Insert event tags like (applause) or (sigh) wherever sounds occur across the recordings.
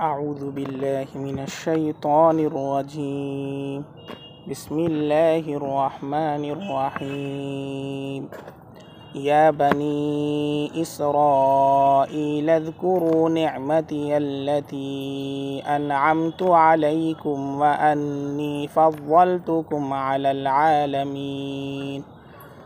أعوذ بالله من الشيطان الرجيم بسم الله الرحمن الرحيم يا بني إسرائيل اذكروا نعمتي التي أنعمت عليكم وأني فضلتكم على العالمين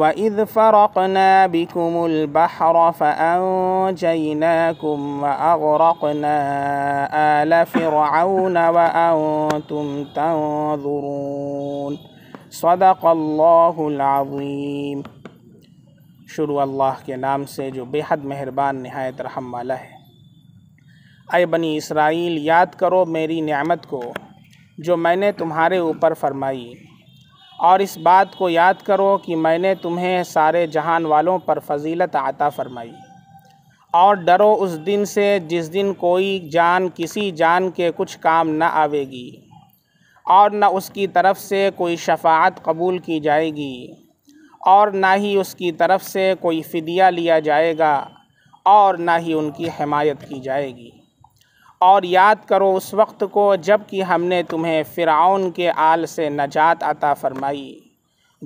وإذ فرقنا بكم البحر فأنجيناكم وأغرقنا آل فرعون وأنتم تنظرون صدق الله العظيم شروع اللہ کے نام سے جو بے حد مہربان نہایت رحم والا ہے اے بنی اسرائیل یاد کرو میری نعمت کو جو میں نے تمہارے اوپر فرمائی और इस बात को याद करो कि मैंने तुम्हें सारे जहान वालों पर फजीलत आता फरमाई और डरो उस दिन से जिस दिन कोई जान किसी जान के कुछ काम न आवेगी और न उसकी तरफ से कोई शफात कबूल की जाएगी और ना ही उसकी तरफ से कोई फदिया लिया जाएगा और ना ही उनकी हमायत की जाएगी और याद करो उस वक्त को जबकि हमने तुम्हें फ़िरौन के आल से नजात अता फरमाई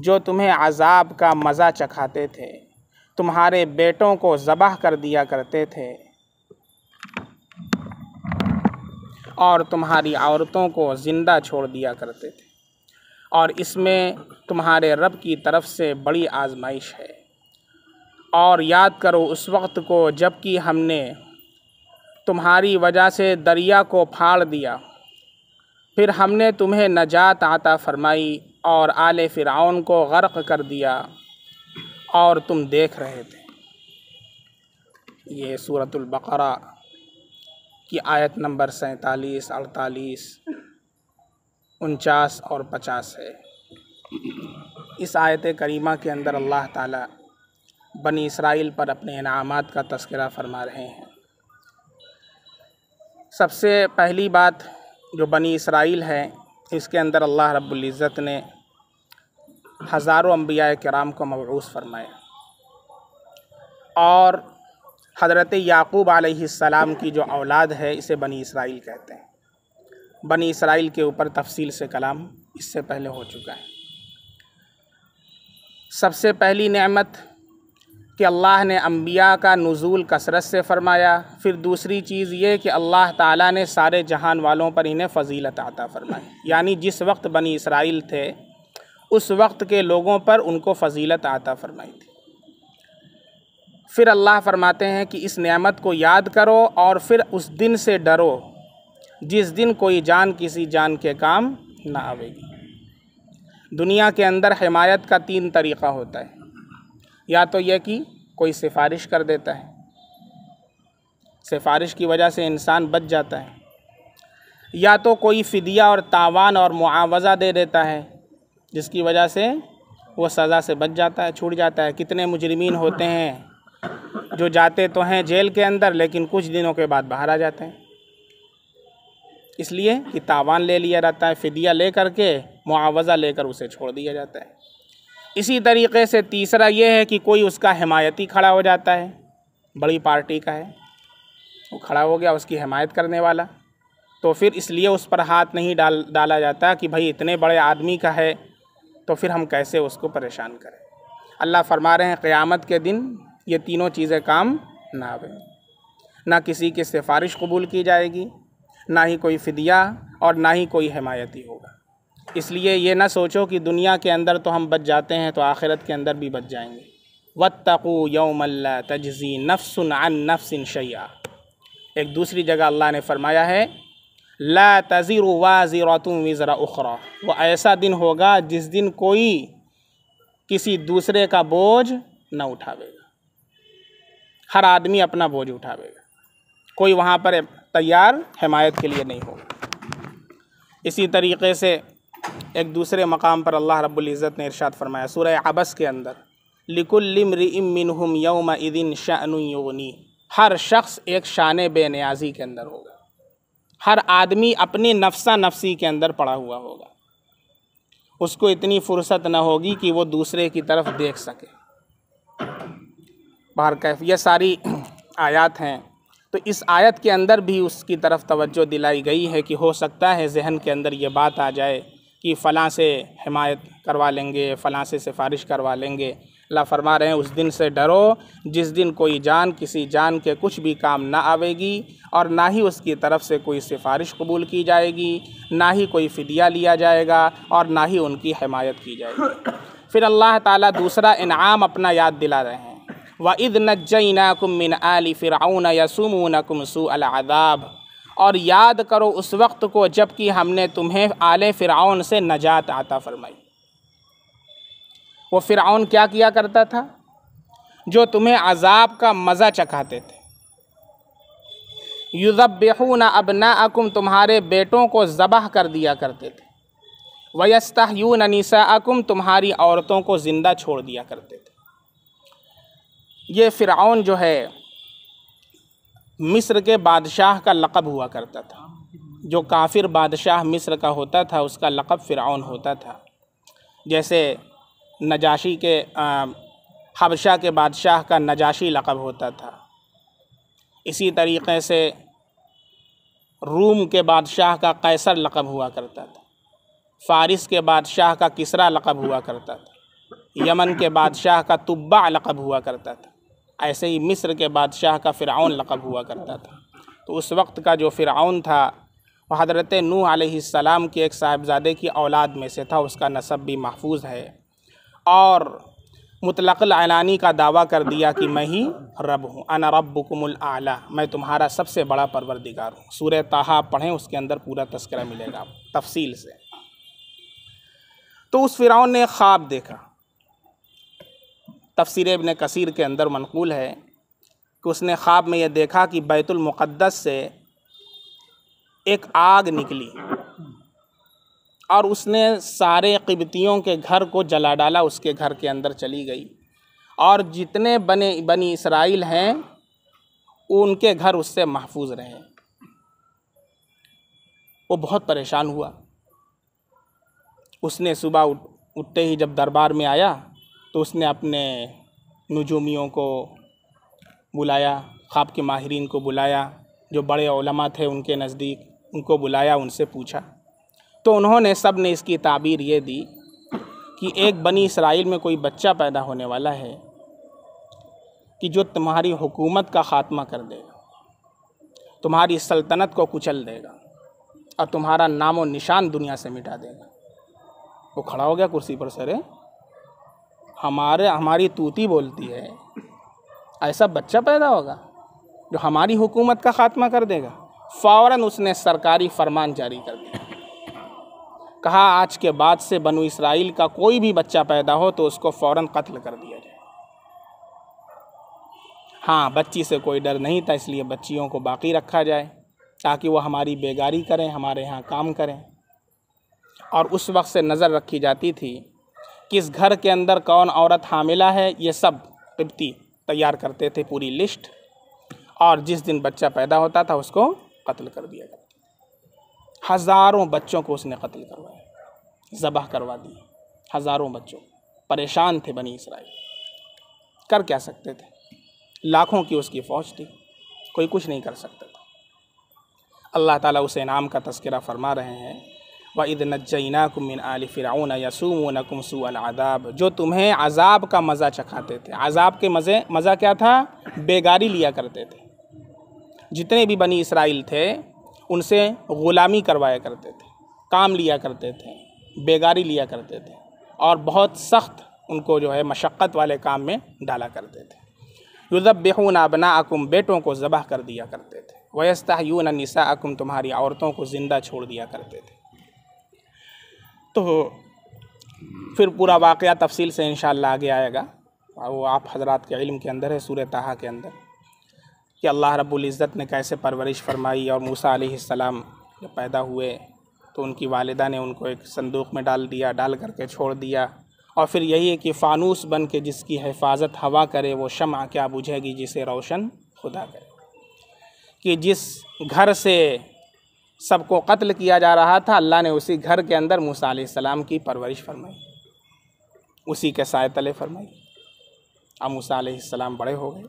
जो तुम्हें अजाब का मज़ा चखाते थे तुम्हारे बेटों को ज़बह कर दिया करते थे और तुम्हारी औरतों को ज़िंदा छोड़ दिया करते थे और इसमें तुम्हारे रब की तरफ से बड़ी आजमाइश है और याद करो उस वक्त को जबकि हमने तुम्हारी वजह से दरिया को फाड़ दिया फिर हमने तुम्हें नजात आता फरमाई और आले फ़िरउन को गर्क कर दिया और तुम देख रहे थे ये सूरतुल बकरा की आयत नंबर सैंतालीस अड़तालीस उनचास और पचास है इस आयत करीमा के अंदर अल्लाह ताला बनी इसराइल पर अपने इनामात का तस्करा फरमा रहे हैं सबसे पहली बात जो बनी इसराइल है इसके अंदर अल्लाह रब्ज़त ने हज़ारों अम्बिया कराम को मबूस फरमाया और हज़रत याकूब आलाम की जो औलाद है इसे बनी इसराइल कहते हैं बनी इसराइल के ऊपर तफसील से कलाम इससे पहले हो चुका है सबसे पहली नेमत कि अल्लाह ने अम्बिया का नज़ूल कसरत से फ़रमाया फिर दूसरी चीज़ ये कि अल्लाह ताला ने सारे जहान वालों पर इन्हें फ़जीलत आता फ़रमाई यानी जिस वक्त बनी इसराइल थे उस वक्त के लोगों पर उनको फ़जीलत आता फ़रमाई थी फिर अल्लाह फ़रमाते हैं कि इस नेमत को याद करो और फिर उस दिन से डरो जिस दिन कोई जान किसी जान के काम ना आवेगी दुनिया के अंदर हमायत का तीन तरीक़ा होता है या तो यह कि कोई सिफारिश कर देता है सिफारिश की वजह से इंसान बच जाता है या तो कोई फ़दिया और तावान और मुआवजा दे देता है जिसकी वजह से वो सज़ा से बच जाता है छूट जाता है कितने मुजरमीन होते हैं जो जाते तो हैं जेल के अंदर लेकिन कुछ दिनों के बाद बाहर आ जाते हैं इसलिए कि तावान ले लिया जाता है फ़दिया ले करके मुआवजा लेकर उसे छोड़ दिया जाता है इसी तरीके से तीसरा ये है कि कोई उसका हिमायती खड़ा हो जाता है बड़ी पार्टी का है वो खड़ा हो गया उसकी हिमायत करने वाला तो फिर इसलिए उस पर हाथ नहीं डाल डाला जाता कि भाई इतने बड़े आदमी का है तो फिर हम कैसे उसको परेशान करें अल्लाह फरमा रहे हैं क़्यामत के दिन ये तीनों चीज़ें काम ना आवे ना किसी की सिफारिश कबूल की जाएगी ना ही कोई फदिया और ना ही कोई हमायती होगा इसलिए ये ना सोचो कि दुनिया के अंदर तो हम बच जाते हैं तो आखिरत के अंदर भी बच जाएंगे तकु यौमल्ला तज़ी नफ्सन अन नफ्सिन शैया एक दूसरी जगह अल्लाह ने फरमाया है ला तज़ीर वाज़ीरतुम वज़रा उखरा वो ऐसा दिन होगा जिस दिन कोई किसी दूसरे का बोझ न उठावेगा हर आदमी अपना बोझ उठावेगा कोई वहाँ पर तैयार हमायत के लिए नहीं होगा इसी तरीके से एक दूसरे मकाम पर अल्लाह रब्ज़त ने इरशाद फरमाया सूर्य अबस के अंदर लिकुल्लिमरिमिनहम यौम इदिन शानुयोनी हर शख्स एक शान बे न्याजी के अंदर होगा हर आदमी अपने नफसा नफसी के अंदर पड़ा हुआ होगा उसको इतनी फुर्सत न होगी कि वो दूसरे की तरफ देख सके बाहर कैफ ये सारी (clears throat) आयत हैं तो इस आयत के अंदर भी उसकी तरफ तवज्जो दिलाई गई है कि हो सकता है जहन के अंदर ये बात आ जाए कि फ़लाँ से हिमायत करवा लेंगे फ़लाँ से सिफारिश करवा लेंगे अल्लाह फरमा रहे हैं उस दिन से डरो जिस दिन कोई जान किसी जान के कुछ भी काम ना आवेगी और ना ही उसकी तरफ से कोई सिफारिश कबूल की जाएगी ना ही कोई फ़दिया लिया जाएगा और ना ही उनकी हमायत की जाएगी फिर अल्लाह ताला दूसरा इनाम अपना याद दिला रहे हैं व इद ना कुमिन आली फ़िरौन यसुमून कुमसू अलादाब और याद करो उस वक्त को जबकि हमने तुम्हें आले फ़िरौन से नजात आता फरमाई वो फ़िरौन क्या किया करता था जो तुम्हें अजाब का मज़ा चखाते थे बेहू न अब अकुम तुम्हारे बेटों को ज़बह कर दिया करते थे वयस्तयू ननीसा अकुम तुम्हारी औरतों को ज़िंदा छोड़ दिया करते थे ये फ़िरौन जो है मिस्र के बादशाह का लक़ब हुआ करता था जो काफिर बादशाह मिस्र का होता था उसका लक़ब फ़िरौन होता था जैसे नजाशी के हबशा के बादशाह का नजाशी लक़ब होता था इसी तरीक़े से रूम के बादशाह का कैसर लक़ब हुआ करता था फ़ारिस के बादशाह का किसरा लक़ब हुआ करता था यमन के बादशाह का तुब्बा लक़ब हुआ करता था ऐसे ही मिस्र के बादशाह का फ़िरौन लकब हुआ करता था तो उस वक्त का जो फ़िरौन था वह हज़रत नू सलाम के एक साहिबज़ादे की औलाद में से था उसका नसब भी महफूज है और मुतलकलानी का दावा कर दिया कि मैं ही रब हूँ अना रबुकुमुल आला मैं तुम्हारा सबसे बड़ा परवरदिगार हूँ सूर तहा पढ़ें उसके अंदर पूरा तस्करा मिलेगा तफसील से तो उस फ़िरौन ने ख्वाब देखा तफसर इबन कसर के अंदर मनकूल है कि उसने ख्वाब में यह देखा कि बैतुलमक़दस से एक आग निकली और उसने सारे किबतियों के घर को जला डाला उसके घर के अंदर चली गई और जितने बने बनी इसराइल हैं उनके घर उससे महफूज रहे वो बहुत परेशान हुआ उसने सुबह उठ उठते ही जब दरबार में आया तो उसने अपने नजूमियों को बुलाया ख्वाब के माहरीन को बुलाया जो बड़े ओलमा थे उनके नज़दीक उनको बुलाया उनसे पूछा तो उन्होंने सब ने इसकी ताबीर ये दी कि एक बनी इसराइल में कोई बच्चा पैदा होने वाला है कि जो तुम्हारी हुकूमत का ख़ात्मा कर देगा तुम्हारी सल्तनत को कुचल देगा और तुम्हारा नाम व निशान दुनिया से मिटा देगा वो खड़ा हो गया कुर्सी पर सरे हमारे हमारी तूती बोलती है ऐसा बच्चा पैदा होगा जो हमारी हुकूमत का ख़ात्मा कर देगा फ़ौर उसने सरकारी फरमान जारी कर दिया कहा आज के बाद से बनु इसराइल का कोई भी बच्चा पैदा हो तो उसको फ़ौर कत्ल कर दिया जाए हाँ बच्ची से कोई डर नहीं था इसलिए बच्चियों को बाकी रखा जाए ताकि वो हमारी बेगारी करें हमारे यहाँ काम करें और उस वक्त से नज़र रखी जाती थी किस घर के अंदर कौन औरत हामिला है ये सब किबती तैयार करते थे पूरी लिस्ट और जिस दिन बच्चा पैदा होता था उसको कत्ल कर दिया जाता हज़ारों बच्चों को उसने कत्ल करवाया ज़बह करवा दी हज़ारों बच्चों परेशान थे बनी इसराइल कर क्या सकते थे लाखों की उसकी फ़ौज थी कोई कुछ नहीं कर सकता था अल्लाह ताला उस इनाम का तस्करा फरमा रहे हैं व ईद नजैनाकुमिन आल फ़िरौन यसुमनकुम आदाब जो तुम्हें अजाब का मज़ा चखाते थे अजाब के मज़े मज़ा क्या था बेगारी लिया करते थे जितने भी बनी इसराइल थे उनसे ग़ुलामी करवाया करते थे काम लिया करते थे बेगारी लिया करते थे और बहुत सख्त उनको जो है मशक्क़त वाले काम में डाला करते थे बेहून अबना अकुम बेटों को ज़बह कर दिया करते थे वयस्ता यून निसा अकुम तुम्हारी औरतों को ज़िंदा छोड़ दिया करते थे तो फिर पूरा वाक़ तफसील से इन आगे आएगा और वो आप हजरात के इल्म के अंदर है सूर तहा के अंदर कि अल्लाह रबुल्ज़त ने कैसे परवरिश फरमाई और मूसा सलाम पैदा हुए तो उनकी वालदा ने उनको एक संदूक में डाल दिया डाल करके छोड़ दिया और फिर यही है कि फ़ानूस बन के जिसकी हिफाजत हवा करे वो शमा क्या बुझेगी जिसे रोशन खुदा करे कि जिस घर से सबको कत्ल किया जा रहा था अल्लाह ने उसी घर के अंदर मूसा सलाम की परवरिश फरमाई उसी के साय तले फरमाई अब मूसा सलाम बड़े हो गए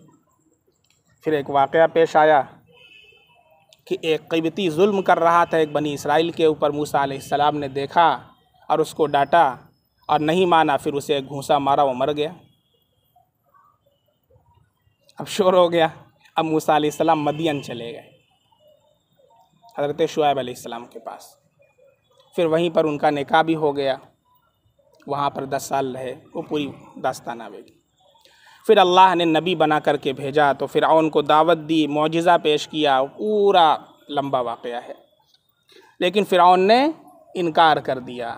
फिर एक वाक़ पेश आया कि एक कबती जुल्म कर रहा था एक बनी इसराइल के ऊपर मूसा सलाम ने देखा और उसको डांटा और नहीं माना फिर उसे एक घूसा मारा वो मर गया अब शोर हो गया अब मूसा सलाम मदियन चले गए हज़रत शुएब आसमाम के पास फिर वहीं पर उनका निका भी हो गया वहाँ पर दस साल रहे वो पूरी दास्तान आवेगी फिर अल्लाह ने नबी बना करके भेजा तो फिर उन को दावत दी मुजज़ा पेश किया पूरा लंबा वाक़ है लेकिन फिर ने इनकार कर दिया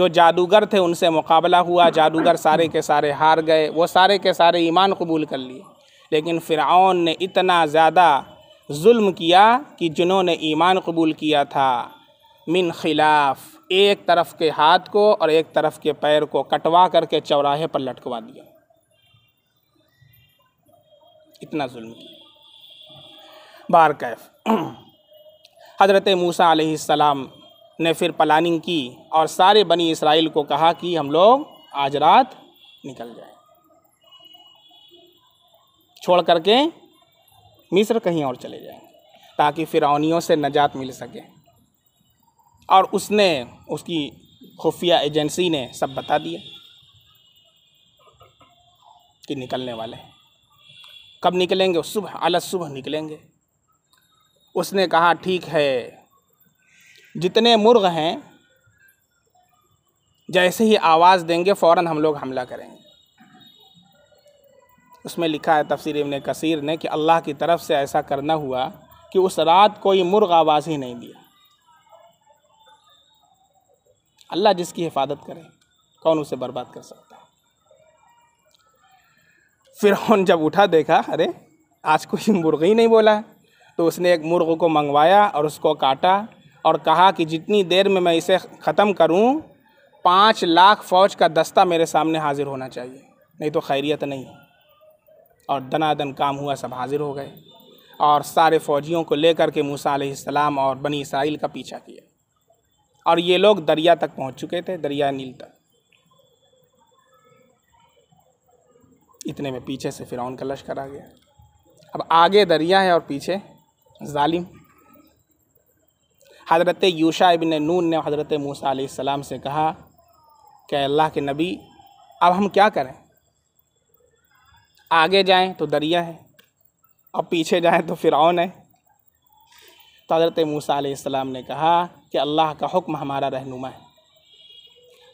जो जादूगर थे उनसे मुकाबला हुआ जादूगर सारे के सारे हार गए वो सारे के सारे ईमान कबूल कर लिए लेकिन फिर ने इतना ज़्यादा जुल्म किया कि जिन्होंने ईमान कबूल किया था मिन खिलाफ एक तरफ के हाथ को और एक तरफ के पैर को कटवा करके चौराहे पर लटकवा दिया इतना जुल्म किया बार कैफ हज़रत मूसा सलाम ने फिर प्लानिंग की और सारे बनी इसराइल को कहा कि हम लोग आज रात निकल जाए छोड़ करके मिस्र कहीं और चले जाएंगे ताकि फिरौनियों से नजात मिल सके और उसने उसकी खुफिया एजेंसी ने सब बता दिया कि निकलने वाले हैं कब निकलेंगे सुबह अलग सुबह निकलेंगे उसने कहा ठीक है जितने मुर्ग हैं जैसे ही आवाज़ देंगे फ़ौर हम लोग हमला करेंगे उसमें लिखा है तफसर इबन कसीर ने कि अल्लाह की तरफ से ऐसा करना हुआ कि उस रात कोई मुर्ग आवाज़ ही नहीं दिया अल्लाह जिसकी हिफाजत करे कौन उसे बर्बाद कर सकता फिर फिर जब उठा देखा अरे आज कोई (laughs) ही नहीं बोला तो उसने एक मुर्ग को मंगवाया और उसको काटा और कहा कि जितनी देर में मैं इसे ख़त्म करूं, पाँच लाख फ़ौज का दस्ता मेरे सामने हाज़िर होना चाहिए नहीं तो खैरियत नहीं और दनादन काम हुआ सब हाजिर हो गए और सारे फ़ौजियों को लेकर के मूसा सलाम और बनी इसराइल का पीछा किया और ये लोग दरिया तक पहुंच चुके थे दरिया नील तक इतने में पीछे से फ़िरौन का लश्कर आ गया अब आगे दरिया है और पीछे ालिम हज़रत यूशा इबन नून ने हज़रत मूसा सलाम से कहा कि अल्लाह के नबी अब हम क्या करें आगे जाएं तो दरिया है और पीछे जाएं तो फ़िरौन है तो हज़रत मूसा सलाम ने कहा कि अल्लाह का हुक्म हमारा रहनुमा है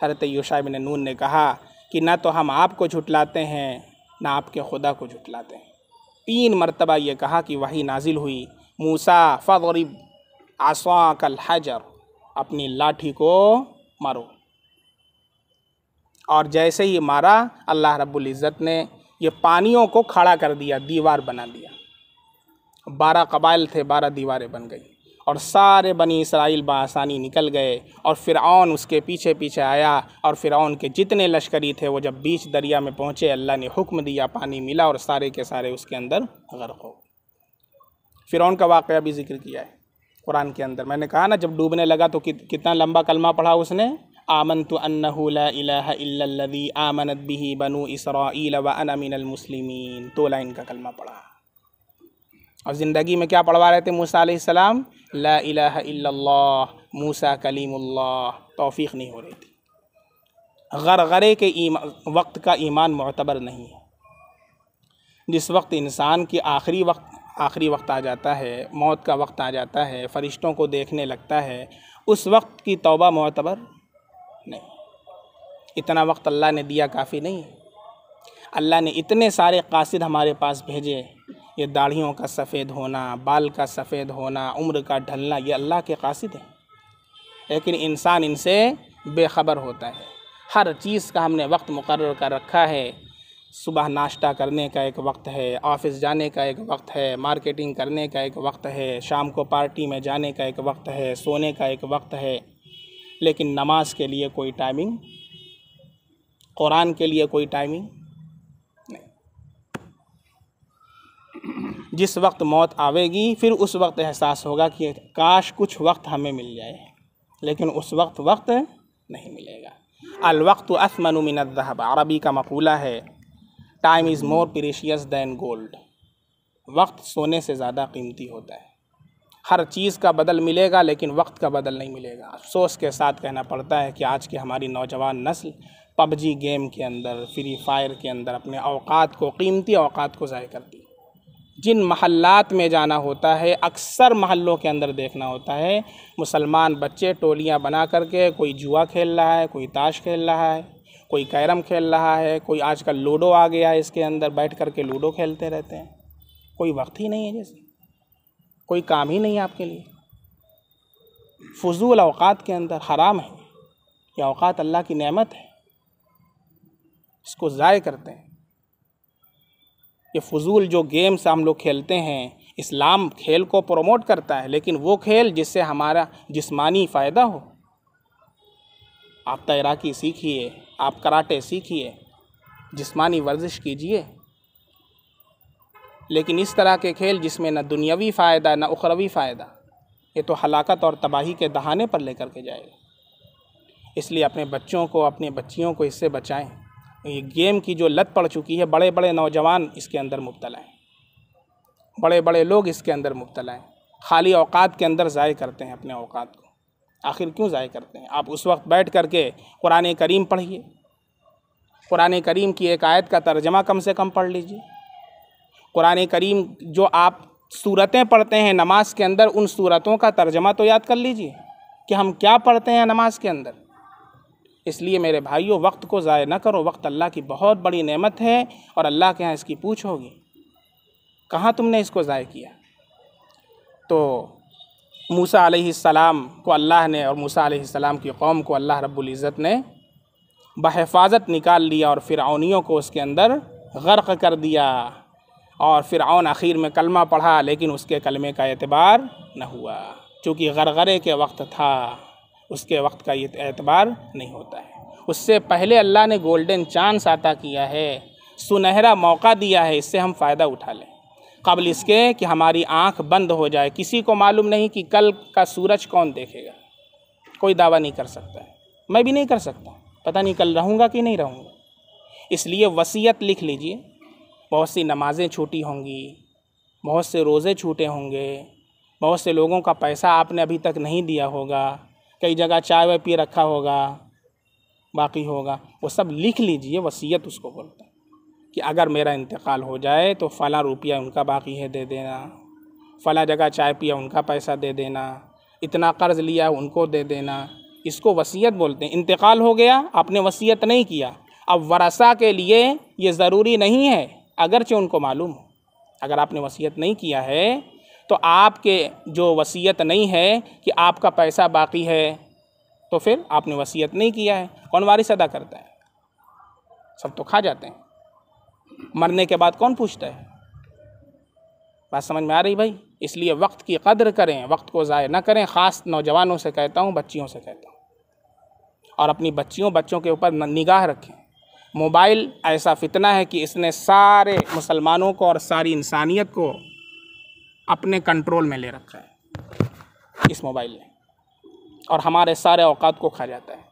हज़रत यूशा बिन नून ने कहा कि ना तो हम आपको झुटलाते हैं ना आपके खुदा को झुटलाते हैं तीन मरतबा ये कहा कि वही नाजिल हुई मूसा फ़रीब आसवा कल हजर अपनी लाठी को मारो और जैसे ही मारा अल्लाह रब्बुल इज़्ज़त ने ये पानियों को खड़ा कर दिया दीवार बना दिया बारह कबाइल थे बारह दीवारें बन गई और सारे बनी इसराइल बासानी निकल गए और फ़िरौन उसके पीछे पीछे आया और फ़िरौन के जितने लश्करी थे वो जब बीच दरिया में पहुँचे अल्लाह ने हुक्म दिया पानी मिला और सारे के सारे उसके अंदर गर्क हो फ़िरौन का वाक़ भी जिक्र किया है कुरान के अंदर मैंने कहा ना जब डूबने लगा तो कितना लंबा कलमा पढ़ा उसने आमन तो अन्नदी आमनत बिही बनु इसरा व अनमिनल मुसलिमीन तो लाइन का कलमा पढ़ा और ज़िंदगी में क्या पढ़वा रहे थे मूसा सलाम ला मूसा कलीमुल्लाह तौफीक नहीं हो रही थी गर गरे के वक्त का ईमान मतबर नहीं है जिस वक्त इंसान की आखिरी वक्त आखिरी वक्त आ जाता है मौत का वक्त आ जाता है फ़रिश्तों को देखने लगता है उस वक्त की तौबा मोतबर नहीं इतना वक्त अल्लाह ने दिया काफ़ी नहीं है अल्लाह ने इतने सारे कासिद हमारे पास भेजे ये दाढ़ियों का सफ़ेद होना बाल का सफ़ेद होना उम्र का ढलना ये अल्लाह के कासिद हैं लेकिन इंसान इनसे बेखबर होता है हर चीज़ का हमने वक्त मुकर कर रखा है सुबह नाश्ता करने का एक वक्त है ऑफिस जाने का एक वक्त है मार्केटिंग करने का एक वक्त है शाम को पार्टी में जाने का एक वक्त है सोने का एक वक्त है लेकिन नमाज के लिए कोई टाइमिंग कुरान के लिए कोई टाइमिंग नहीं जिस वक्त मौत आवेगी फिर उस वक्त एहसास होगा कि काश कुछ वक्त हमें मिल जाए लेकिन उस वक्त वक्त नहीं मिलेगा अलवक्त असमन मिनदहब अरबी का मकूला है time is more precious than gold वक्त सोने से ज़्यादा कीमती होता है हर चीज़ का बदल मिलेगा लेकिन वक्त का बदल नहीं मिलेगा अफसोस के साथ कहना पड़ता है कि आज की हमारी नौजवान नस्ल पबजी गेम के अंदर फ्री फायर के अंदर अपने अवकात को कीमती अवकात को ज़ाय करती जिन महल्लात में जाना होता है अक्सर महलों के अंदर देखना होता है मुसलमान बच्चे टोलियाँ बना करके कोई जुआ खेल रहा है कोई ताश खेल रहा है कोई कैरम खेल रहा है कोई आजकल लूडो आ गया है इसके अंदर बैठ कर के लूडो खेलते रहते हैं कोई वक्त ही नहीं है जैसे कोई काम ही नहीं आपके लिए फजूल अवकात के अंदर हराम है ये अवकात अल्लाह की नेमत है इसको ज़ाय करते हैं ये फजूल जो गेम्स हम लोग खेलते हैं इस्लाम खेल को प्रमोट करता है लेकिन वो खेल जिससे हमारा जिस्मानी फ़ायदा हो आप तैराकी सीखिए आप कराटे सीखिए जिस्मानी वर्जिश कीजिए लेकिन इस तरह के खेल जिसमें न दुनियावी फ़ायदा न उखरवी फ़ायदा ये तो हलाकत और तबाही के दहाने पर लेकर के जाएगा इसलिए अपने बच्चों को अपने बच्चियों को इससे बचाएं ये गेम की जो लत पड़ चुकी है बड़े बड़े नौजवान इसके अंदर मुबतला हैं बड़े बड़े लोग इसके अंदर मुबतला हैं खाली अवकात के अंदर ज़ाय करते हैं अपने अवकात को आखिर क्यों ज़ाय करते हैं आप उस वक्त बैठ कर के कुरान करीम पढ़िए कुरान करीम की एक आयत का तर्जमा कम से कम पढ़ लीजिए कुरान करीम जो आप सूरतें पढ़ते हैं नमाज के अंदर उन सूरतों का तर्जमा तो याद कर लीजिए कि हम क्या पढ़ते हैं नमाज के अंदर इसलिए मेरे भाइयों वक्त को ज़ाय ना करो वक्त अल्लाह की बहुत बड़ी नेमत है और अल्लाह के यहाँ इसकी पूछ होगी कहाँ तुमने इसको ज़ाय किया तो मूसा सलाम को अल्लाह ने और मूसा सलाम की कौम को अल्लाह रब्ज़त ने बहफाजत निकाल लिया और फिर को उसके अंदर गर्क कर दिया और फ़िरौन आखिर में कलमा पढ़ा लेकिन उसके कलमे का एतबार न हुआ चूँकि गरगरे के वक्त था उसके वक्त का ये एतबार नहीं होता है उससे पहले अल्लाह ने गोल्डन चांस आता किया है सुनहरा मौका दिया है इससे हम फ़ायदा उठा लें कबल इसके कि हमारी आंख बंद हो जाए किसी को मालूम नहीं कि कल का सूरज कौन देखेगा कोई दावा नहीं कर सकता है मैं भी नहीं कर सकता पता नहीं कल रहूँगा कि नहीं रहूँगा इसलिए वसीयत लिख लीजिए बहुत सी नमाज़ें छूटी होंगी बहुत से रोज़े छूटे होंगे बहुत से लोगों का पैसा आपने अभी तक नहीं दिया होगा कई जगह चाय वाय पी रखा होगा बाकी होगा वो सब लिख लीजिए वसीयत उसको बोलते हैं कि अगर मेरा इंतकाल हो जाए तो फ़ला रुपया उनका बाकी है दे देना फ़ला जगह चाय पिया उनका पैसा दे देना इतना कर्ज़ लिया उनको दे देना इसको वसीयत बोलते हैं इंतकाल हो गया आपने वसीयत नहीं किया अब वरसा के लिए ये ज़रूरी नहीं है अगरचे उनको मालूम हो अगर आपने वसीयत नहीं किया है तो आपके जो वसीयत नहीं है कि आपका पैसा बाकी है तो फिर आपने वसीयत नहीं किया है कौन वारिस अदा करता है सब तो खा जाते हैं मरने के बाद कौन पूछता है बात समझ में आ रही भाई इसलिए वक्त की कदर करें वक्त को ज़ाय ना करें ख़ास नौजवानों से कहता हूँ बच्चियों से कहता हूँ और अपनी बच्चियों बच्चों के ऊपर निगाह रखें मोबाइल ऐसा फितना है कि इसने सारे मुसलमानों को और सारी इंसानियत को अपने कंट्रोल में ले रखा है इस मोबाइल ने और हमारे सारे अवकात को खा जाता है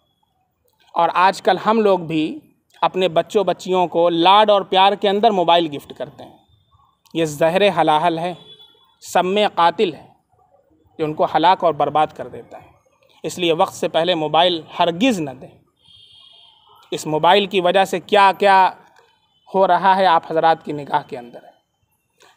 और आजकल हम लोग भी अपने बच्चों बच्चियों को लाड और प्यार के अंदर मोबाइल गिफ्ट करते हैं ये जहर हलाहल है सब में कातिल है जो उनको हलाक और बर्बाद कर देता है इसलिए वक्त से पहले मोबाइल हरगिज़ न दें इस मोबाइल की वजह से क्या क्या हो रहा है आप हजरात की निगाह के अंदर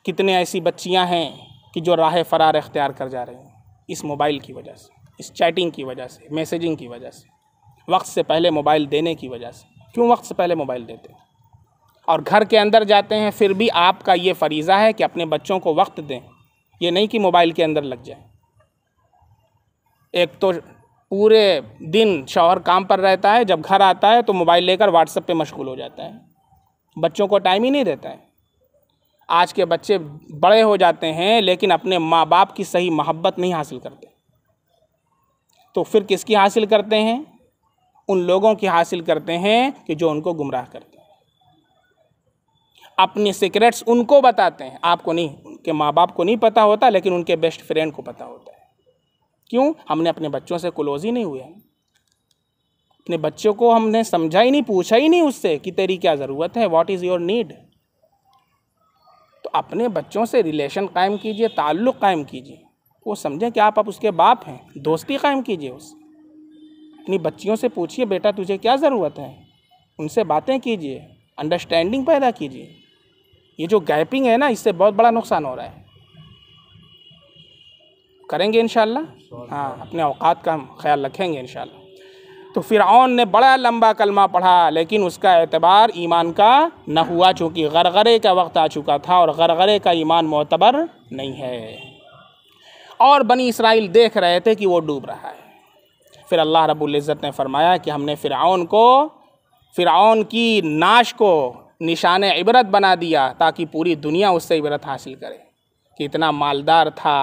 कितने ऐसी बच्चियां हैं कि जो राह फ़रार अख्तियार कर जा रही हैं इस मोबाइल की वजह से इस चैटिंग की वजह से मैसेजिंग की वजह से वक्त से पहले मोबाइल देने की वजह से क्यों वक्त से पहले मोबाइल देते हैं और घर के अंदर जाते हैं फिर भी आपका ये फरीज़ा है कि अपने बच्चों को वक्त दें ये नहीं कि मोबाइल के अंदर लग जाए एक तो पूरे दिन शौहर काम पर रहता है जब घर आता है तो मोबाइल लेकर व्हाट्सएप पे मशगूल हो जाता है बच्चों को टाइम ही नहीं देता है आज के बच्चे बड़े हो जाते हैं लेकिन अपने माँ बाप की सही मोहब्बत नहीं हासिल करते तो फिर किसकी हासिल करते हैं उन लोगों की हासिल करते हैं कि जो उनको गुमराह करते हैं अपनी सीक्रेट्स उनको बताते हैं आपको नहीं उनके माँ बाप को नहीं पता होता लेकिन उनके बेस्ट फ्रेंड को पता होता है क्यों हमने अपने बच्चों से क्लोज ही नहीं हुए अपने बच्चों को हमने समझा ही नहीं पूछा ही नहीं उससे कि तेरी क्या ज़रूरत है वॉट इज़ योर नीड तो अपने बच्चों से रिलेशन कायम कीजिए ताल्लुक़ कायम कीजिए वो समझें कि आप आप उसके बाप हैं दोस्ती कायम कीजिए उस अपनी बच्चियों से पूछिए बेटा तुझे क्या ज़रूरत है उनसे बातें कीजिए अंडरस्टैंडिंग पैदा कीजिए ये जो गैपिंग है ना इससे बहुत बड़ा नुकसान हो रहा है करेंगे इन हाँ अपने अवकात का हम ख्याल रखेंगे इन तो फ़िरौन ने बड़ा लंबा कलमा पढ़ा लेकिन उसका एतबार ईमान का न हुआ चूँकि गरगरे का वक्त आ चुका था और गरगरे का ईमान मोतबर नहीं है और बनी इसराइल देख रहे थे कि वो डूब रहा है फिर अल्लाह रबुल्ज़त ने फरमाया कि हमने फ़िरौन को फ़िरौन की नाश को निशान इबरत बना दिया ताकि पूरी दुनिया उससे इबरत हासिल करे कि इतना मालदार था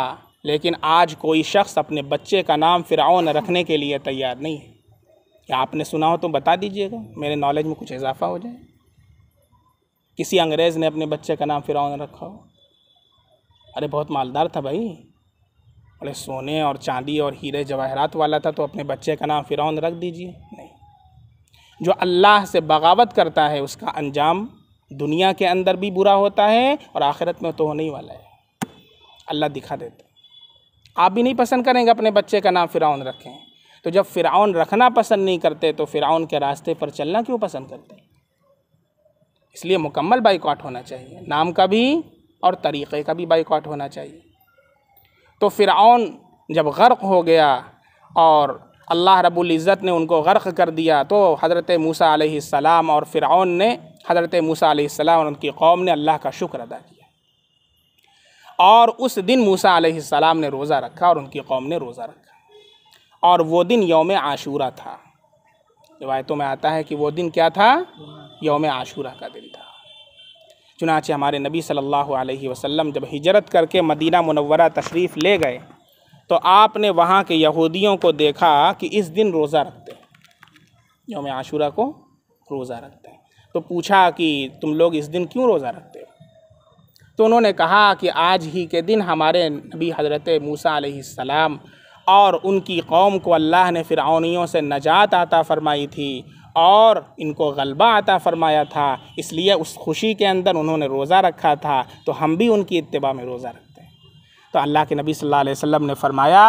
लेकिन आज कोई शख्स अपने बच्चे का नाम फ़िरौन रखने के लिए तैयार नहीं है क्या आपने सुना हो तो बता दीजिएगा मेरे नॉलेज में कुछ इजाफ़ा हो जाए किसी अंग्रेज़ ने अपने बच्चे का नाम फ़िरौन रखा हो अरे बहुत मालदार था भाई अरे सोने और चांदी और हीरे जवाहरात वाला था तो अपने बच्चे का नाम फ़िरौन रख दीजिए नहीं जो अल्लाह से बगावत करता है उसका अंजाम दुनिया के अंदर भी बुरा होता है और आखिरत में तो होने ही वाला है अल्लाह दिखा देता आप भी नहीं पसंद करेंगे अपने बच्चे का नाम फ़िरौन रखें तो जब फ़िरौन रखना पसंद नहीं करते तो फ़िरौन के रास्ते पर चलना क्यों पसंद करते इसलिए मुकम्मल बाइकआउट होना चाहिए नाम का भी और तरीक़े का भी बाइकआउट होना चाहिए तो फ़िरौन जब गर्क हो गया और अल्लाह रब्बुल इज़्ज़त ने उनको गर्क कर दिया तो हज़रत मूसा सलाम और फ़िरौन ने हज़रत मूसा सलाम और उनकी कौम ने अल्लाह का शुक्र अदा किया और उस दिन मूसा सलाम ने रोज़ा रखा और उनकी कौम ने रोज़ा रखा और वो दिन योम आशूरा था रिवायतों में आता है कि वो दिन क्या था योम आशूरा का दिन था चुनाचे हमारे नबी सल्लल्लाहु अलैहि वसल्लम जब हिजरत करके मदीना मनवरा तशरीफ़ ले गए तो आपने वहाँ के यहूदियों को देखा कि इस दिन रोज़ा रखते हैं योम आशूरा को रोज़ा रखते हैं तो पूछा कि तुम लोग इस दिन क्यों रोज़ा रखते तो उन्होंने कहा कि आज ही के दिन हमारे नबी हज़रत मूसा सलाम और उनकी कौम को अल्लाह ने फ़िरौनियों से नजात आता फ़रमाई थी और इनको गलबा आता फ़रमाया था इसलिए उस खुशी के अंदर उन्होंने रोज़ा रखा था तो हम भी उनकी इतबा में रोज़ा रखें तो अल्लाह के नबी सल्लल्लाहु अलैहि वसल्लम ने फरमाया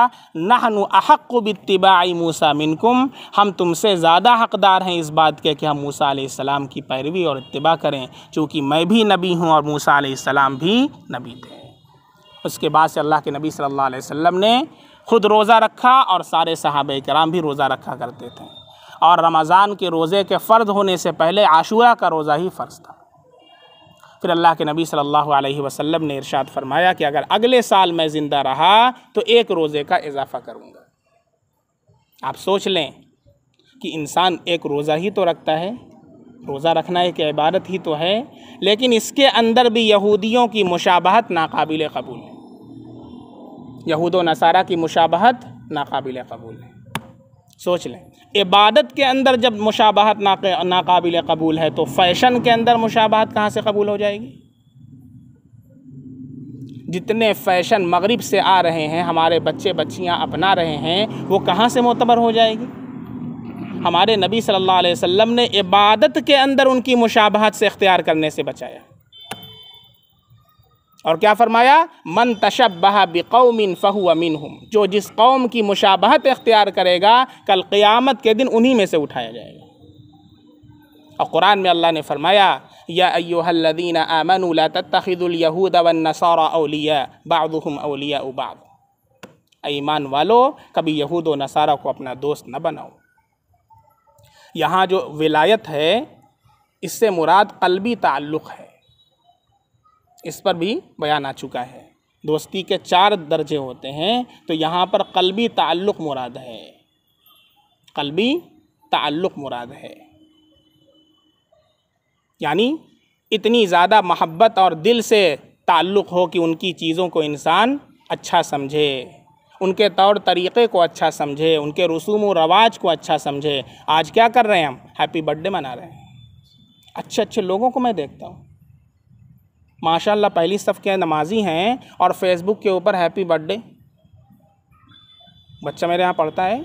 नहनु अहक बित्तिबाई मूसा मिनकुम हम तुमसे ज़्यादा हकदार हैं इस बात के कि हम मूसा सलाम की पैरवी और इतबा करें चूँकि मैं भी नबी हूँ और मूसा सलाम भी नबी थे उसके बाद से अल्लाह के नबी सल्लल्लाहु अलैहि वसल्लम ने खुद रोज़ा रखा और सारे सहाब कराम भी रोज़ा रखा करते थे और रमज़ान के रोज़े के फ़र्ज होने से पहले आशूरा का रोज़ा ही फ़र्ज था फिर अल्लाह के नबी सल्लल्लाहु अलैहि वसल्लम ने इरशाद फरमाया कि अगर अगले साल मैं ज़िंदा रहा तो एक रोज़े का इजाफ़ा करूँगा आप सोच लें कि इंसान एक रोज़ा ही तो रखता है रोज़ा रखना एक इबादत ही तो है लेकिन इसके अंदर भी यहूदियों की मुशाबहत नाकबिल कबूल है यहूद नसारा की मुशाबहत नाकबिल कबूल है सोच लें इबादत के अंदर जब मुशाबहत नाकाबिल कबूल है तो फैशन के अंदर मुशाबहत कहाँ से कबूल हो जाएगी जितने फैशन मगरिब से आ रहे हैं हमारे बच्चे बच्चियाँ अपना रहे हैं वो कहाँ से मोतबर हो जाएगी हमारे नबी सल्लल्लाहु अलैहि वसल्लम ने इबादत के अंदर उनकी मुशाबहत से इख्तियार करने से बचाया और क्या फरमाया मन तशबह बिकौमिन फ़हु अमिन हम जो जिस कौम की मुशाबहत इख्तियार करेगा कल क़ियामत के दिन उन्हीं में से उठाया जाएगा और कुरान में अल्लाह ने फरमाया या अयोहल्लदीन आमनला तखिदुलयहूद बाम अलिया बादम उबाद ईमान वालो कभी यहूद व नसारा को अपना दोस्त न बनाओ यहाँ जो विलायत है इससे मुराद कलबी ताल्लुक़ है इस पर भी बयान आ चुका है दोस्ती के चार दर्जे होते हैं तो यहाँ पर कलबी ताल्लुक़ मुराद है कलबी ताल्लुक़ मुराद है यानी इतनी ज़्यादा मोहब्बत और दिल से ताल्लुक़ हो कि उनकी चीज़ों को इंसान अच्छा समझे उनके तौर तरीक़े को अच्छा समझे उनके रसूम व रवाज को अच्छा समझे आज क्या कर रहे हैं हम हैप्पी बर्थडे मना रहे हैं अच्छे अच्छे लोगों को मैं देखता हूँ माशाल्लाह पहली सफ़ के नमाजी हैं और फेसबुक के ऊपर हैप्पी बर्थडे बच्चा मेरे यहाँ पढ़ता है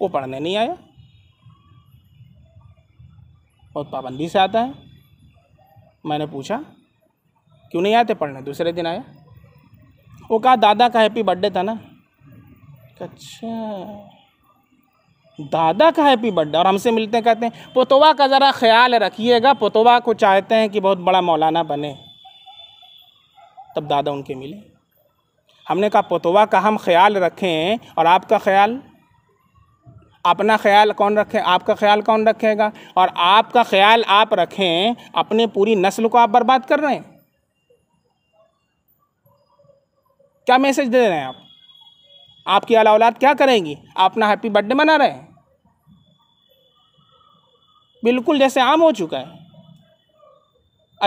वो पढ़ने नहीं आया बहुत पाबंदी से आता है मैंने पूछा क्यों नहीं आते पढ़ने दूसरे दिन आया वो कहा दादा का हैप्पी बर्थडे था ना अच्छा दादा का हैप्पी बर्थडे और हमसे मिलते कहते हैं पोतवा का ज़रा ख्याल रखिएगा पोतवा को चाहते हैं कि बहुत बड़ा मौलाना बने तब दादा उनके मिले हमने कहा पतवा का हम ख्याल रखें और आपका ख्याल अपना ख्याल कौन रखे आपका ख्याल कौन रखेगा और आपका ख्याल आप रखें अपने पूरी नस्ल को आप बर्बाद कर रहे हैं क्या मैसेज दे रहे हैं आप आपकी आला औलाद क्या करेंगी आप अपना हैप्पी बर्थडे मना रहे हैं बिल्कुल जैसे आम हो चुका है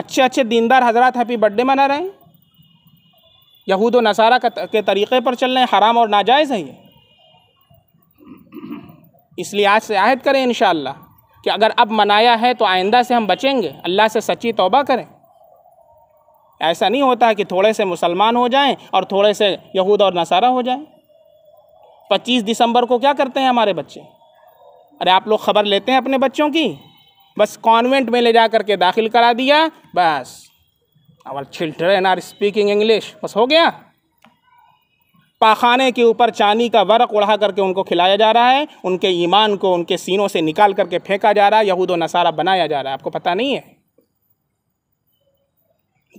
अच्छे अच्छे दीनदार हजरात हैप्पी बर्थडे मना रहे हैं यहूद नसारा के तरीक़े पर चल रहे हैं हराम और नाजायज़ है ये इसलिए आज से आहद करें इन कि अगर अब मनाया है तो आइंदा से हम बचेंगे अल्लाह से सच्ची तौबा करें ऐसा नहीं होता है कि थोड़े से मुसलमान हो जाएं और थोड़े से यहूद और नसारा हो जाएं 25 दिसंबर को क्या करते हैं हमारे बच्चे अरे आप लोग खबर लेते हैं अपने बच्चों की बस कॉन्वेंट में ले जा कर के दाखिल करा दिया बस our children are speaking English बस हो गया पाखाने के ऊपर चांदी का वर्क उड़ा करके उनको खिलाया जा रहा है उनके ईमान को उनके सीनों से निकाल करके फेंका जा रहा है यहूद नसारा बनाया जा रहा है आपको पता नहीं है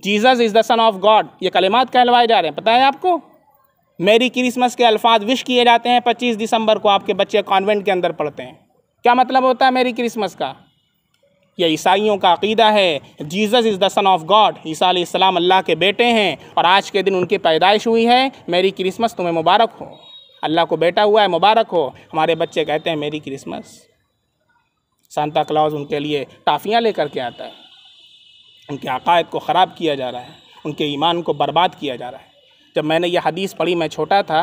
Jesus is the son of God ये कलिमात कहलवाए जा रहे हैं पता है आपको मेरी क्रिसमस के अल्फाज विश किए जाते हैं पच्चीस दिसंबर को आपके बच्चे कॉन्वेंट के अंदर पढ़ते हैं क्या मतलब होता है मेरी क्रिसमस का यह ईसाइयों का अकीदा है Jesus is the son of God ईसा सलाम अल्लाह के बेटे हैं और आज के दिन उनकी पैदाइश हुई है मेरी क्रिसमस तुम्हें मुबारक हो अल्लाह को बेटा हुआ है मुबारक हो हमारे बच्चे कहते हैं मेरी क्रिसमस सांता क्लाउज उनके लिए टाफ़ियाँ लेकर के आता है उनके अकायद को ख़राब किया जा रहा है उनके ईमान को बर्बाद किया जा रहा है जब मैंने यह हदीस पढ़ी मैं छोटा था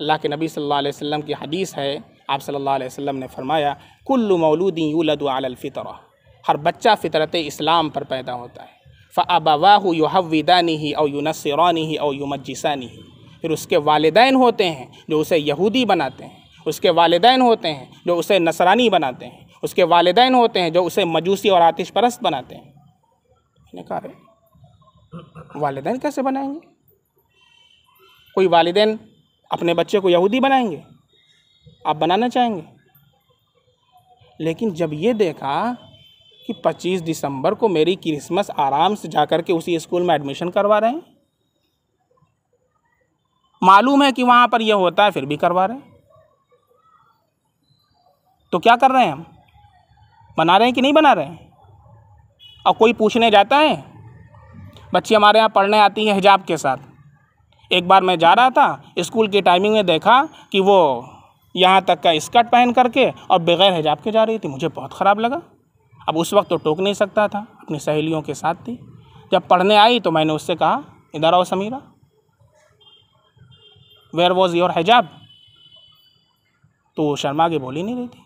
अल्लाह के नबी सल्लल्लाहु अलैहि वसल्लम की हदीस है आप सल्लल्लाहु अलैहि वसल्लम ने फरमाया कुल्लू मौलूदी यूलद आलफ़ितरा हर बच्चा फ़ितरत इस्लाम पर पैदा होता है फ़ाबावाह यहविदानी ही और यूनसरानी ही और यूमजसानी ही फिर उसके वालदान होते हैं जो उसे यहूदी बनाते हैं उसके वालदान होते हैं जो उसे नसरानी बनाते हैं उसके वालदान होते हैं जो उसे मजूसी और आतिश परस्त बनाते हैं कहा वालदान कैसे बनाएंगे कोई वालदान अपने बच्चे को यहूदी बनाएंगे आप बनाना चाहेंगे लेकिन जब ये देखा कि 25 दिसंबर को मेरी क्रिसमस आराम से जा कर के उसी स्कूल में एडमिशन करवा रहे हैं मालूम है कि वहाँ पर यह होता है फिर भी करवा रहे हैं तो क्या कर रहे हैं हम बना रहे हैं कि नहीं बना रहे हैं और कोई पूछने जाता है बच्ची हमारे यहाँ पढ़ने आती हैं हिजाब के साथ एक बार मैं जा रहा था स्कूल के टाइमिंग में देखा कि वो यहाँ तक का स्कर्ट पहन करके और बगैर हिजाब के जा रही थी मुझे बहुत ख़राब लगा अब उस वक्त तो टोक नहीं सकता था अपनी सहेलियों के साथ थी जब पढ़ने आई तो मैंने उससे कहा इधर आओ Sameera where was your hijab तो शर्मा के बोली नहीं रही थी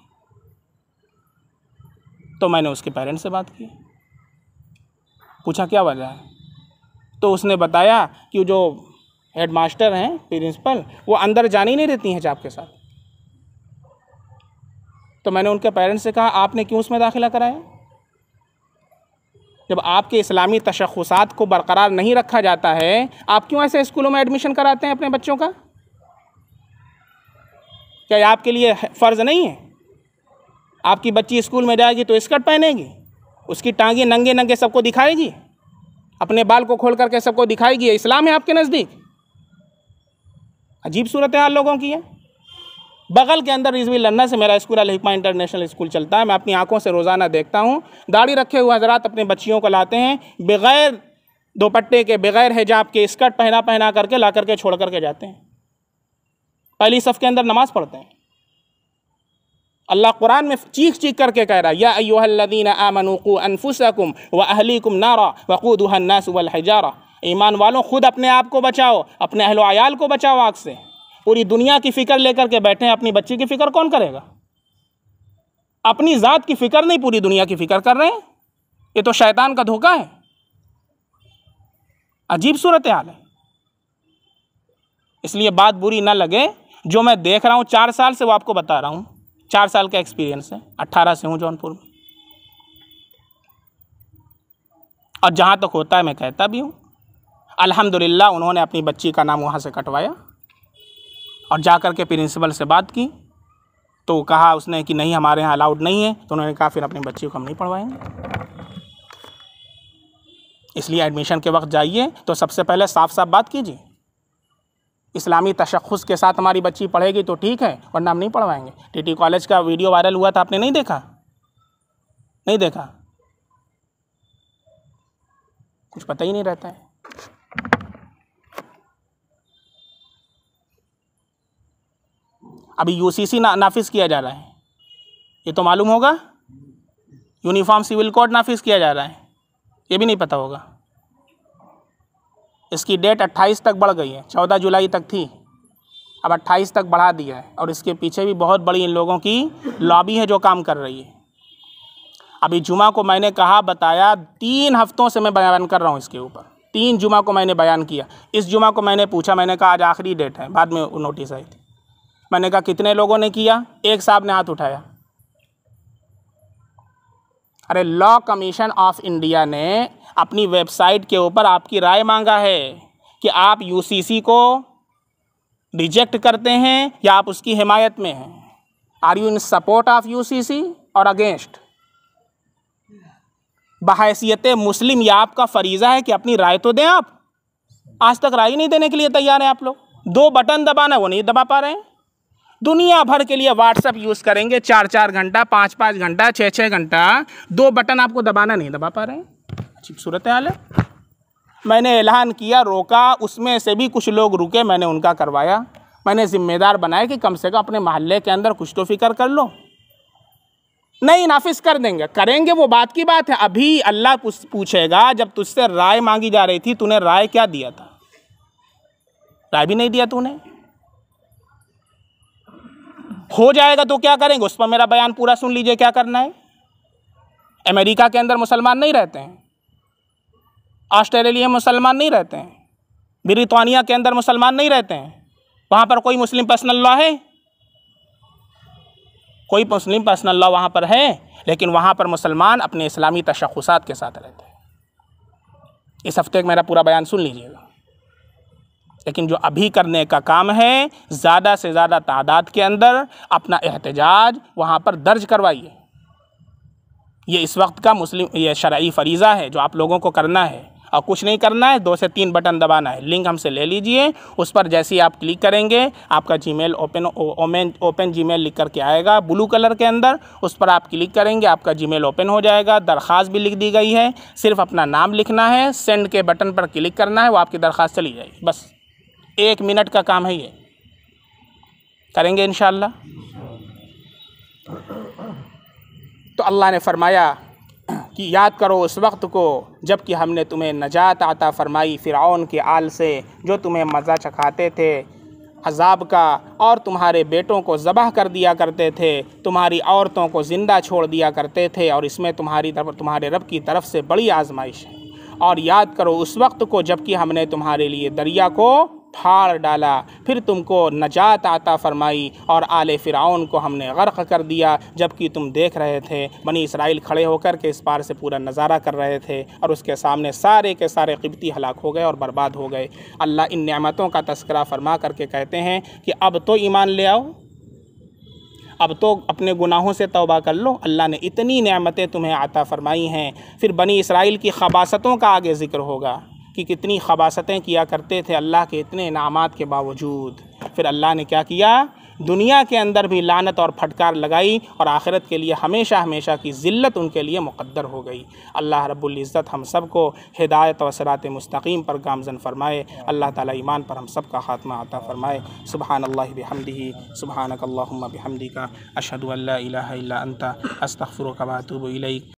तो मैंने उसके पेरेंट्स से बात की पूछा क्या वजह है तो उसने बताया कि जो हेड मास्टर हैं प्रिंसिपल वो अंदर जानी ही नहीं देती हैं हिजाब के साथ तो मैंने उनके पेरेंट्स से कहा आपने क्यों उसमें दाखिला कराया जब आपके इस्लामी तशखसात को बरकरार नहीं रखा जाता है आप क्यों ऐसे स्कूलों में एडमिशन कराते हैं अपने बच्चों का क्या आपके लिए फ़र्ज़ नहीं है आपकी बच्ची स्कूल में जाएगी तो स्कर्ट पहनेगी उसकी टांगे नंगे नंगे सबको दिखाएगी अपने बाल को खोल करके सबको दिखाएगी इस्लाम है आपके नज़दीक अजीब सूरत हाल लोगों की है बगल के अंदर रिजवी लन्ना से मेरा स्कूल अलहिपा इंटरनेशनल स्कूल चलता है मैं अपनी आंखों से रोज़ाना देखता हूँ दाढ़ी रखे हुए हजरात अपने बच्चियों को लाते हैं बगैर दोपट्टे के बगैर हिजाब के स्कर्ट पहना पहना करके ला करके छोड़ करके जाते हैं पहली सफ़ के अंदर नमाज़ पढ़ते हैं अल्लाह कुरान में चीख चीख करके कह रहा है या अयोहल्लिन आमनूकू अनफुसकुम व अहलीकुम नारा वल वलहजारा ईमान वालों खुद अपने आप को बचाओ अपने अहलो आयाल को बचाओ आग से पूरी दुनिया की फ़िक्र लेकर के बैठे हैं अपनी बच्ची की फ़िक्र कौन करेगा अपनी ज़ात की फ़िक्र नहीं पूरी दुनिया की फ़िक्र कर रहे हैं ये तो शैतान का धोखा है अजीब सूरत हाल है इसलिए बात बुरी ना लगे जो मैं देख रहा हूँ चार साल से वो आपको बता रहा हूँ चार साल का एक्सपीरियंस है अट्ठारह से हूँ जौनपुर में और जहाँ तक तो होता है मैं कहता भी हूँ अल्हम्दुलिल्लाह उन्होंने अपनी बच्ची का नाम वहाँ से कटवाया और जा कर के प्रिंसिपल से बात की तो कहा उसने कि नहीं हमारे यहाँ अलाउड नहीं है तो उन्होंने कहा फिर अपने बच्चे को हम नहीं पढ़वाएंगे इसलिए एडमिशन के वक्त जाइए तो सबसे पहले साफ साफ बात कीजिए इस्लामी तशखस के साथ हमारी बच्ची पढ़ेगी तो ठीक है वरना हम नहीं पढ़वाएंगे टीटी कॉलेज का वीडियो वायरल हुआ था आपने नहीं देखा नहीं देखा कुछ पता ही नहीं रहता है अभी यूसीसी ना नाफिज किया जा रहा है ये तो मालूम होगा यूनिफॉर्म सिविल कोड नाफिज किया जा रहा है ये भी नहीं पता होगा इसकी डेट 28 तक बढ़ गई है 14 जुलाई तक थी अब 28 तक बढ़ा दिया है और इसके पीछे भी बहुत बड़ी इन लोगों की लॉबी है जो काम कर रही है अभी जुमा को मैंने कहा बताया तीन हफ्तों से मैं बयान कर रहा हूँ इसके ऊपर तीन जुमा को मैंने बयान किया इस जुमा को मैंने पूछा मैंने कहा आज आखिरी डेट है बाद में नोटिस आई थी मैंने कहा कितने लोगों ने किया एक साहब ने हाथ उठाया अरे लॉ कमीशन ऑफ इंडिया ने अपनी वेबसाइट के ऊपर आपकी राय मांगा है कि आप यूसीसी को रिजेक्ट करते हैं या आप उसकी हिमायत में हैं are you in support of UCC और अगेंस्ट बहसीत मुस्लिम यह आपका फरीज़ा है कि अपनी राय तो दें आप आज तक राय नहीं देने के लिए तैयार हैं आप लोग दो बटन दबाना वो नहीं दबा पा रहे हैं दुनिया भर के लिए व्हाट्सअप यूज़ करेंगे चार चार घंटा पाँच पाँच घंटा छः छः घंटा दो बटन आपको दबाना नहीं दबा पा रहे हैं ठीक सूरत हाल है मैंने ऐलान किया रोका उसमें से भी कुछ लोग रुके मैंने उनका करवाया मैंने ज़िम्मेदार बनाया कि कम से कम अपने मोहल्ले के अंदर कुछ तो फिक्र कर लो नहीं नाफिस कर देंगे करेंगे वो बात की बात है अभी अल्लाह पूछेगा जब तुझसे राय मांगी जा रही थी तूने राय क्या दिया था राय भी नहीं दिया तूने हो जाएगा तो क्या करेंगे उस पर मेरा बयान पूरा सुन लीजिए क्या करना है अमेरिका के अंदर मुसलमान नहीं रहते हैं ऑस्ट्रेलिया मुसलमान नहीं रहते हैं ब्रितानिया के अंदर मुसलमान नहीं रहते हैं वहाँ पर कोई मुस्लिम पर्सनल लॉ है कोई मुस्लिम पर्सनल लॉ वहाँ पर है लेकिन वहाँ पर मुसलमान अपने इस्लामी तशखसात के साथ रहते हैं इस हफ्ते का मेरा पूरा बयान सुन लीजिएगा लेकिन जो अभी करने का काम है ज़्यादा से ज़्यादा तादाद के अंदर अपना एहतजाज वहाँ पर दर्ज करवाइए ये इस वक्त का मुस्लिम ये शरय फरीज़ा है जो आप लोगों को करना है और कुछ नहीं करना है दो से तीन बटन दबाना है लिंक हमसे ले लीजिए उस पर जैसे ही आप क्लिक करेंगे आपका जीमेल ओपन ओमेन ओपन जीमेल लिख करके आएगा ब्लू कलर के अंदर उस पर आप क्लिक करेंगे आपका जीमेल ओपन हो जाएगा दरख्वास्त भी लिख दी गई है सिर्फ अपना नाम लिखना है सेंड के बटन पर क्लिक करना है वो आपकी दरख्वास्त चली जाएगी बस एक मिनट का काम है ये करेंगे इन तो अल्लाह ने फरमाया कि याद करो उस वक्त को जबकि हमने तुम्हें नजात आता फरमाई फ़िरौन के आल से जो तुम्हें मज़ा चखाते थे अजाब का और तुम्हारे बेटों को ज़बह कर दिया करते थे तुम्हारी औरतों को ज़िंदा छोड़ दिया करते थे और इसमें तुम्हारी तरफ तुम्हारे रब की तरफ से बड़ी आजमाइश है और याद करो उस वक्त को जबकि हमने तुम्हारे लिए दरिया को फाड़ डाला फिर तुमको नजात आता फरमाई और आले फिराउन को हमने गर्क कर दिया जबकि तुम देख रहे थे बनी इसराइल खड़े होकर के इस पार से पूरा नज़ारा कर रहे थे और उसके सामने सारे के सारे किबती हलाक हो गए और बर्बाद हो गए अल्लाह इन न्यामतों का तस्करा फरमा करके कहते हैं कि अब तो ईमान ले आओ अब तो अपने गुनाहों से तौबा कर लो अल्लाह ने इतनी नियामतें तुम्हें आता फरमाई हैं फिर बनी इसराइल की खबासतों का आगे ज़िक्र होगा कि कितनी खबासतें किया करते थे अल्लाह के इतने इनाम के बावजूद फिर अल्लाह ने क्या किया दुनिया के अंदर भी लानत और फटकार लगाई और आखिरत के लिए हमेशा हमेशा की ज़िल्त उनके लिए मुकद्दर हो गई अल्लाह इज़्ज़त हम सब को हिदायत व सरात मुस्तकीम पर गामजन फ़रमाए अल्लाह ताला ईमान पर हम सब का ख़ात्मा आता फ़रमाए सुबहान अल्लाह बिहमदी सुबहानक बिहमदी का अशदुल्ल अल्ला अंता अस्तफ़र कबातूब